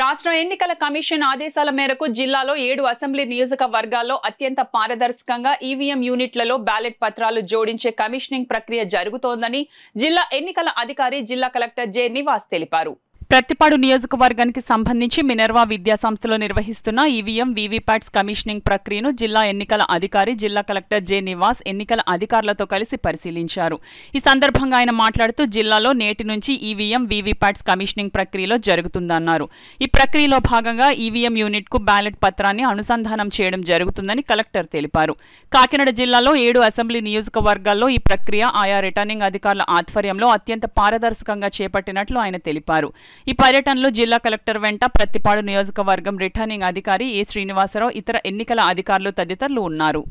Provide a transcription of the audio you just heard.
రాష్ట్ర ఎన్నికల కమిషన్ ఆదేశాల మేరకు జిల్లాలో ఏడు అసెంబ్లీ నియోజకవర్గాల్లో అత్యంత పారదర్శకంగా ఈవీఎం యూనిట్లలో బ్యాలెట్ పత్రాలు జోడించే కమిషనింగ్ ప్రక్రియ జరుగుతోందని జిల్లా ఎన్నికల అధికారి జిల్లా కలెక్టర్ జె నివాస్ తెలిపారు ప్రత్తిపాడు నియోజకవర్గానికి సంబంధించి మినర్వా విద్యాసంస్థలో నిర్వహిస్తున్న ఈవీఎం వీవీప్యాట్స్ కమిషనింగ్ ప్రక్రియను జిల్లా ఎన్నికల అధికారి జిల్లా కలెక్టర్ జె నివాస్ ఎన్నికల అధికారులతో కలిసి పరిశీలించారు ఈ సందర్భంగా ఆయన మాట్లాడుతూ జిల్లాలో నేటి నుంచి ఈవీఎం వీవీప్యాట్స్ కమిషనింగ్ ప్రక్రియలో జరుగుతుందన్నారు ఈ ప్రక్రియలో భాగంగా ఈవీఎం యూనిట్కు బ్యాలెట్ పత్రాన్ని అనుసంధానం చేయడం జరుగుతుందని కలెక్టర్ తెలిపారు కాకినాడ జిల్లాలో ఏడు అసెంబ్లీ నియోజకవర్గాల్లో ఈ ప్రక్రియ ఆయా రిటర్నింగ్ అధికారుల ఆధ్వర్యంలో అత్యంత పారదర్శకంగా చేపట్టినట్లు ఆయన తెలిపారు ఈ పర్యటనలో జిల్లా కలెక్టర్ వెంట ప్రత్తిపాడు నియోజకవర్గం రిటర్నింగ్ అధికారి ఏ శ్రీనివాసరావు ఇతర ఎన్నికల అధికారులు తదితరులు ఉన్నారు